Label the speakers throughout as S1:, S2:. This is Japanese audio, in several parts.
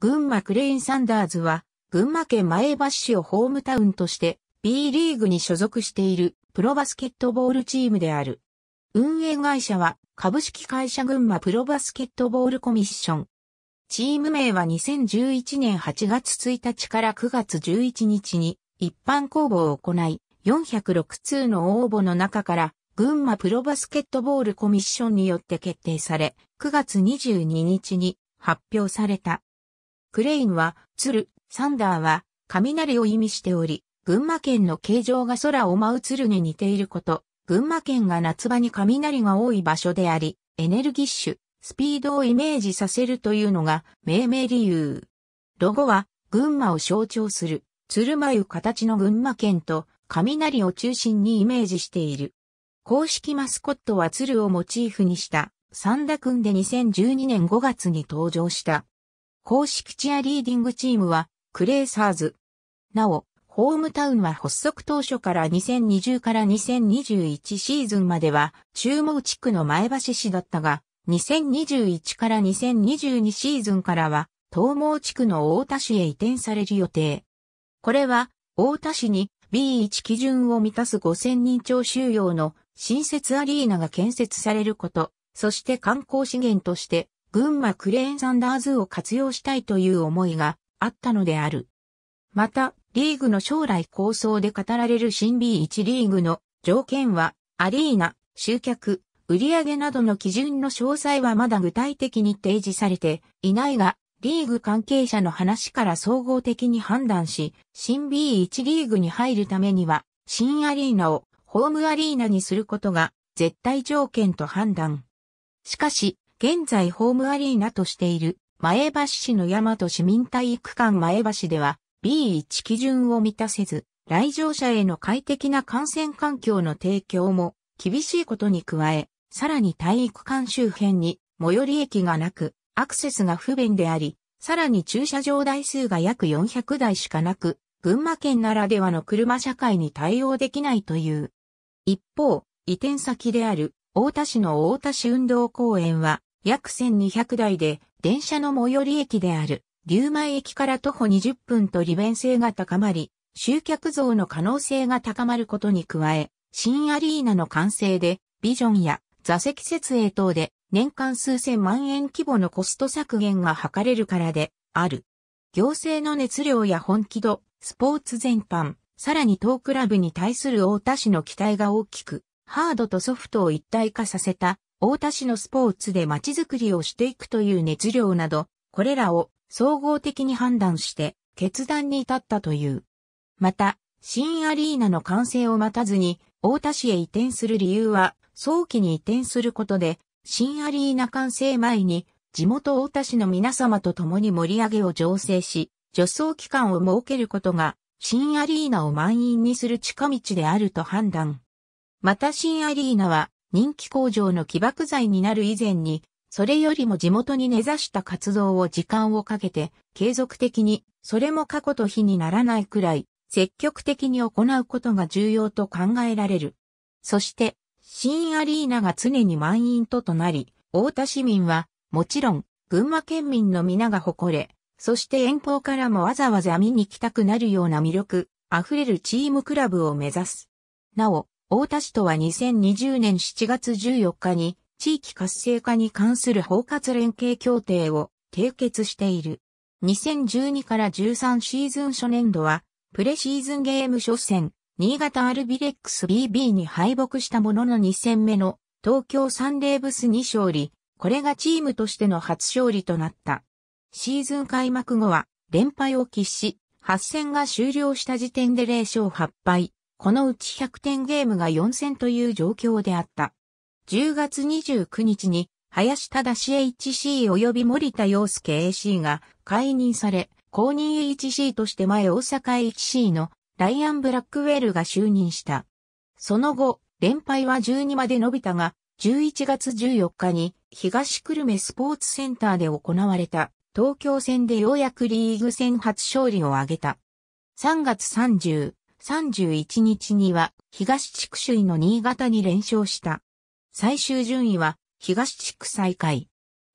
S1: 群馬クレインサンダーズは、群馬県前橋市をホームタウンとして B リーグに所属しているプロバスケットボールチームである。運営会社は株式会社群馬プロバスケットボールコミッション。チーム名は2011年8月1日から9月11日に一般公募を行い、406通の応募の中から群馬プロバスケットボールコミッションによって決定され、9月22日に発表された。クレインは、鶴、サンダーは、雷を意味しており、群馬県の形状が空を舞う鶴に似ていること、群馬県が夏場に雷が多い場所であり、エネルギッシュ、スピードをイメージさせるというのが命名理由。ロゴは、群馬を象徴する、鶴舞う形の群馬県と、雷を中心にイメージしている。公式マスコットは鶴をモチーフにした、サンダくんで2012年5月に登場した。公式チアリーディングチームは、クレーサーズ。なお、ホームタウンは発足当初から2020から2021シーズンまでは、中毛地区の前橋市だったが、2021から2022シーズンからは、東毛地区の大田市へ移転される予定。これは、大田市に B1 基準を満たす5000人超収容の新設アリーナが建設されること、そして観光資源として群馬クレーンサンダーズを活用したいという思いがあったのである。また、リーグの将来構想で語られる新 B1 リーグの条件は、アリーナ、集客、売上などの基準の詳細はまだ具体的に提示されていないが、リーグ関係者の話から総合的に判断し、新 B1 リーグに入るためには、新アリーナをホームアリーナにすることが絶対条件と判断。しかし、現在ホームアリーナとしている前橋市の大和市民体育館前橋では B1 基準を満たせず、来場者への快適な感染環境の提供も厳しいことに加え、さらに体育館周辺に最寄り駅がなく、アクセスが不便であり、さらに駐車場台数が約400台しかなく、群馬県ならではの車社会に対応できないという。一方、移転先である、大田市の大田市運動公園は、約1200台で、電車の最寄り駅である、竜前駅から徒歩20分と利便性が高まり、集客増の可能性が高まることに加え、新アリーナの完成で、ビジョンや座席設営等で年間数千万円規模のコスト削減が図れるからである。行政の熱量や本気度、スポーツ全般、さらに当クラブに対する大田市の期待が大きく、ハードとソフトを一体化させた大田市のスポーツで街づくりをしていくという熱量など、これらを総合的に判断して決断に至ったという。また、新アリーナの完成を待たずに、大田市へ移転する理由は、早期に移転することで、新アリーナ完成前に、地元大田市の皆様と共に盛り上げを醸成し、助走期間を設けることが、新アリーナを満員にする近道であると判断。また新アリーナは、人気工場の起爆剤になる以前に、それよりも地元に根ざした活動を時間をかけて、継続的に、それも過去と比にならないくらい、積極的に行うことが重要と考えられる。そして、新アリーナが常に満員ととなり、大田市民は、もちろん、群馬県民の皆が誇れ、そして遠方からもわざわざ見に来たくなるような魅力、溢れるチームクラブを目指す。なお、大田市とは2020年7月14日に地域活性化に関する包括連携協定を締結している。2012から13シーズン初年度はプレシーズンゲーム初戦、新潟アルビレックス BB に敗北したものの2戦目の東京サンレーブスに勝利、これがチームとしての初勝利となった。シーズン開幕後は連敗を喫し、8戦が終了した時点で0勝8敗、このうち100点ゲームが4戦という状況であった。10月29日に、林正 HC 及び森田洋介 AC が解任され、公認 HC として前大阪 HC のライアン・ブラックウェルが就任した。その後、連敗は12まで伸びたが、11月14日に東久留米スポーツセンターで行われた東京戦でようやくリーグ戦初勝利を挙げた。3月30、31日には東地区首位の新潟に連勝した。最終順位は東地区最下位。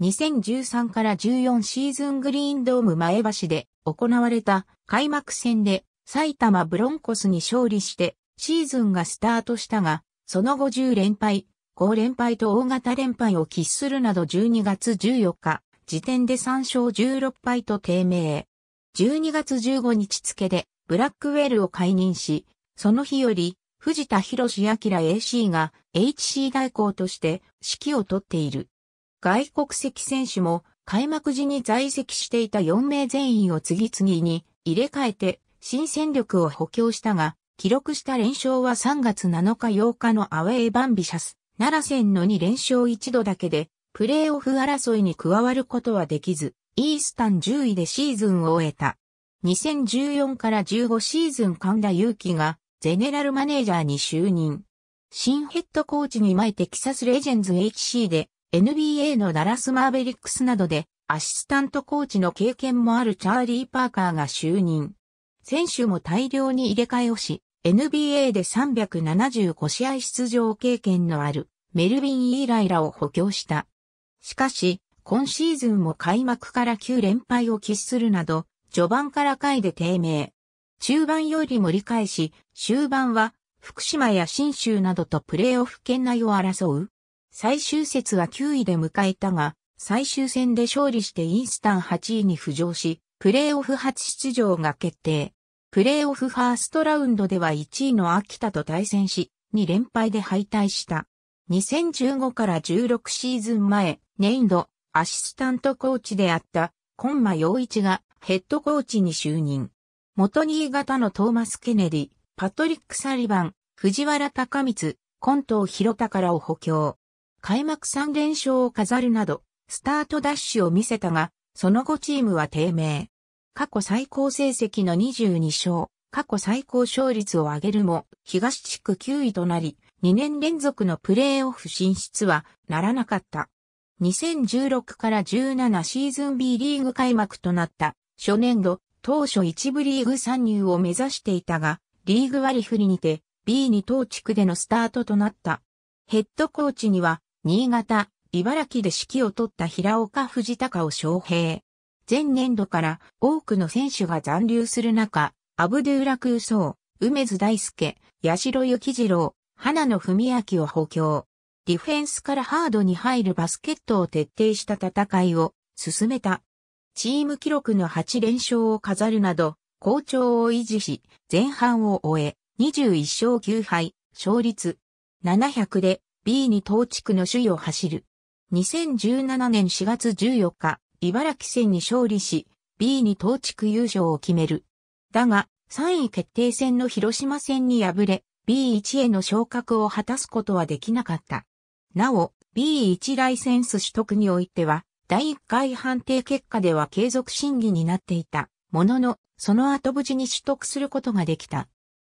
S1: 2013から14シーズングリーンドーム前橋で行われた開幕戦で埼玉ブロンコスに勝利してシーズンがスタートしたが、その後10連敗、5連敗と大型連敗を喫するなど12月14日、時点で3勝16敗と低迷。12月15日付でブラックウェルを解任し、その日より、藤田博明 AC が HC 代行として指揮を取っている。外国籍選手も開幕時に在籍していた4名全員を次々に入れ替えて新戦力を補強したが、記録した連勝は3月7日8日のアウェーバンビシャス、奈良戦の2連勝1度だけで、プレーオフ争いに加わることはできず、イースタン10位でシーズンを終えた。2014から15シーズン神田祐希がゼネラルマネージャーに就任。新ヘッドコーチに巻いてキサスレジェンズ HC で NBA のダラスマーベリックスなどでアシスタントコーチの経験もあるチャーリー・パーカーが就任。選手も大量に入れ替えをし、NBA で375試合出場経験のあるメルビン・イーライラを補強した。しかし、今シーズンも開幕から9連敗を喫するなど、序盤から下位で低迷。中盤よりも理解し、終盤は福島や新州などとプレーオフ圏内を争う。最終節は9位で迎えたが、最終戦で勝利してインスタン8位に浮上し、プレーオフ初出場が決定。プレーオフファーストラウンドでは1位の秋田と対戦し、2連敗で敗退した。2015から16シーズン前、ネイド、アシスタントコーチであった、コンマ陽一が、ヘッドコーチに就任。元新潟のトーマス・ケネディ、パトリック・サリバン、藤原高光、近藤博隆らを補強。開幕3連勝を飾るなど、スタートダッシュを見せたが、その後チームは低迷。過去最高成績の22勝、過去最高勝率を上げるも、東地区9位となり、2年連続のプレーオフ進出はならなかった。2016から17シーズン B リーグ開幕となった初年度、当初一部リーグ参入を目指していたが、リーグ割り振りにて B2 当地区でのスタートとなった。ヘッドコーチには、新潟、茨城で指揮を取った平岡藤高招平。前年度から多くの選手が残留する中、アブドゥーラ空想、梅津大輔、八代幸次郎、花野文明を補強。ディフェンスからハードに入るバスケットを徹底した戦いを進めた。チーム記録の8連勝を飾るなど、好調を維持し、前半を終え、21勝9敗、勝率700で B に東地区の首位を走る。2017年4月14日、茨城戦に勝利し、B に東地区優勝を決める。だが、3位決定戦の広島戦に敗れ、B1 への昇格を果たすことはできなかった。なお、B1 ライセンス取得においては、第1回判定結果では継続審議になっていたものの、その後無事に取得することができた。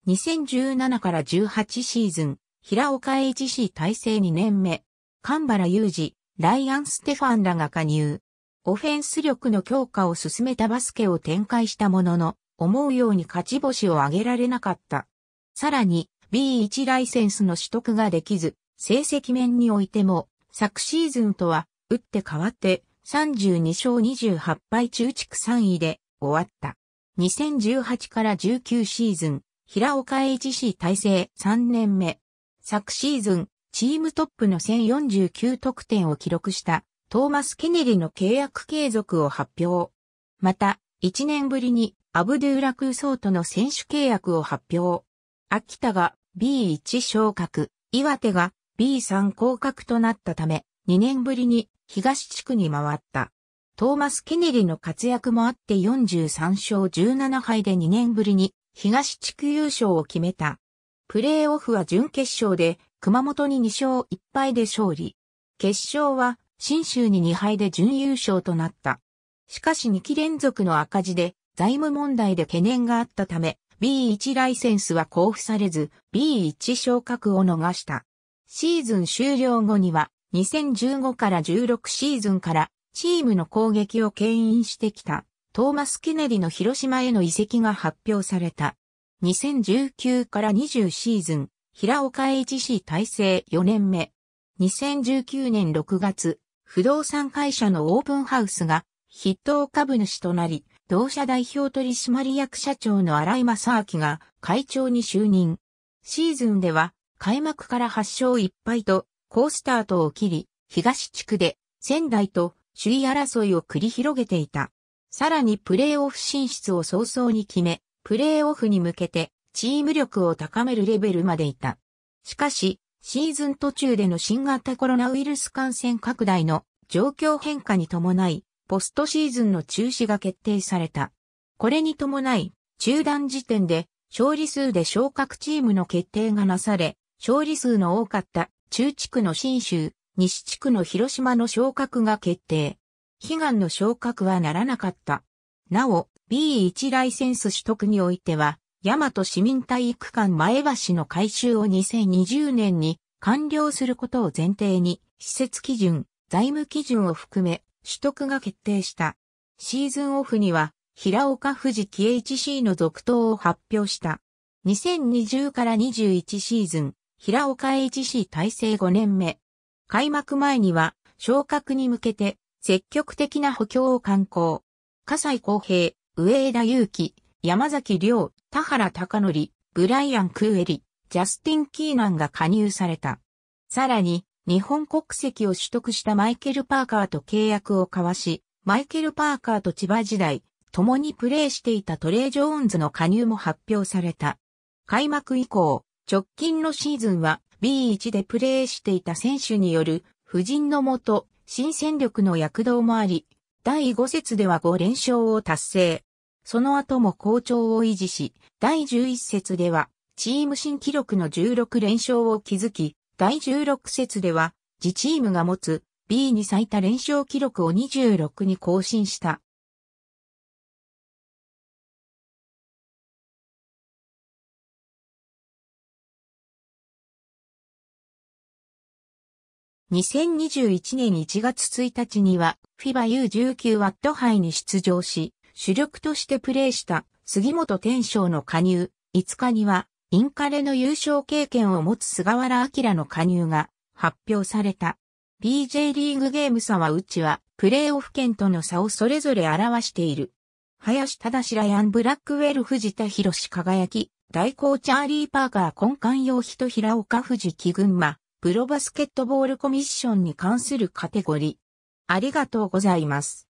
S1: 2017から18シーズン、平岡 HC 体制2年目、神原裕二、ライアン・ステファンらが加入。オフェンス力の強化を進めたバスケを展開したものの、思うように勝ち星を挙げられなかった。さらに、B1 ライセンスの取得ができず、成績面においても、昨シーズンとは、打って変わって、32勝28敗中地区3位で終わった。2018から19シーズン、平岡 HC 体制3年目。昨シーズン、チームトップの1049得点を記録したトーマス・ケネリの契約継続を発表。また、1年ぶりにアブドゥーラ・クーソートの選手契約を発表。秋田が B1 昇格、岩手が B3 降格となったため、2年ぶりに東地区に回った。トーマス・ケネリの活躍もあって43勝17敗で2年ぶりに東地区優勝を決めた。プレーオフは準決勝で熊本に2勝1敗で勝利。決勝は新州に2敗で準優勝となった。しかし2期連続の赤字で財務問題で懸念があったため B1 ライセンスは交付されず B1 昇格を逃した。シーズン終了後には2015から16シーズンからチームの攻撃を牽引してきたトーマス・ケネディの広島への移籍が発表された。2019から20シーズン、平岡 HC 体制4年目。2019年6月、不動産会社のオープンハウスが筆頭株主となり、同社代表取締役社長の荒井正明が会長に就任。シーズンでは開幕から8勝1敗と好スタートを切り、東地区で仙台と首位争いを繰り広げていた。さらにプレーオフ進出を早々に決め、プレーオフに向けてチーム力を高めるレベルまでいた。しかし、シーズン途中での新型コロナウイルス感染拡大の状況変化に伴い、ポストシーズンの中止が決定された。これに伴い、中断時点で勝利数で昇格チームの決定がなされ、勝利数の多かった中地区の新州、西地区の広島の昇格が決定。悲願の昇格はならなかった。なお、B1 ライセンス取得においては、大和市民体育館前橋の改修を2020年に完了することを前提に、施設基準、財務基準を含め、取得が決定した。シーズンオフには、平岡富士 KHC の続投を発表した。2020から21シーズン、平岡英治氏体制5年目。開幕前には、昇格に向けて、積極的な補強を敢行。笠西公平、上枝祐希、山崎亮、田原隆則、ブライアン・クーエリ、ジャスティン・キーナンが加入された。さらに、日本国籍を取得したマイケル・パーカーと契約を交わし、マイケル・パーカーと千葉時代、共にプレーしていたトレイ・ジョーンズの加入も発表された。開幕以降、直近のシーズンは B1 でプレーしていた選手による夫人のもと新戦力の躍動もあり、第5節では5連勝を達成。その後も好調を維持し、第11節ではチーム新記録の16連勝を築き、第16節では自チームが持つ B2 最多連勝記録を26に更新した。2021年1月1日には FIBA U19W 杯に出場し、主力としてプレーした杉本天章の加入、5日にはインカレの優勝経験を持つ菅原明の加入が発表された。BJ リーグゲーム差はうちはプレーオフ圏との差をそれぞれ表している。林忠ラヤン・ブラックウェル藤田博輝輝き、大光チャーリー・パーカー根幹用人平岡士木群馬、プロバスケットボールコミッションに関するカテゴリ。ありがとうございます。